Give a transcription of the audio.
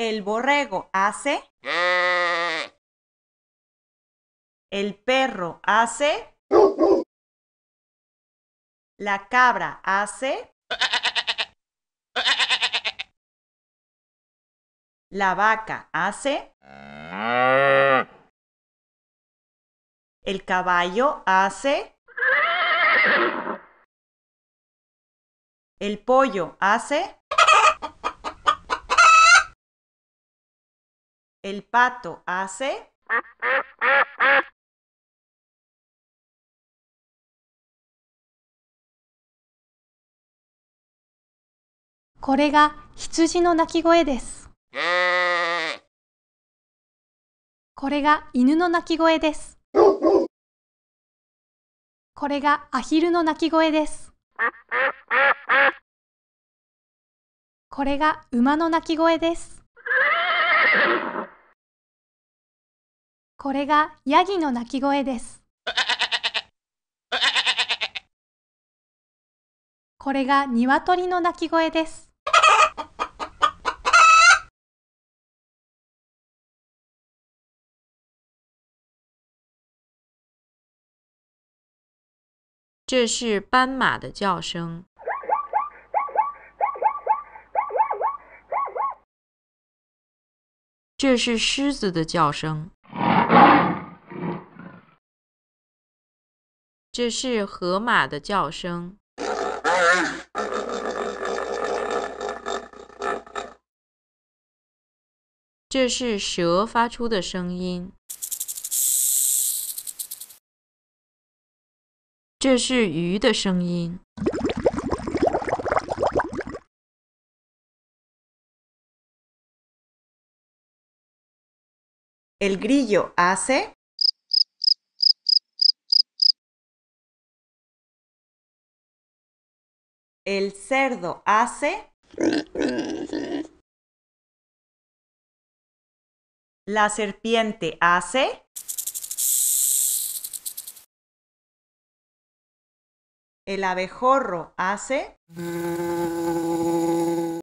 El borrego hace. El perro hace. La cabra hace. La vaca hace. El caballo hace. El pollo hace. El pato hace... これが羊の鳴き声です。これが犬の鳴き声です。これがアヒルの鳴き声です。これが馬の鳴き声です。これがヤギの鳴き声です。これが鶏の鳴き声です。这是斑马的叫声。这是狮子的叫声。这是河马的叫声。这是蛇发出的声音。这是鱼的声音。El grillo hace El cerdo hace. La serpiente hace. El abejorro hace.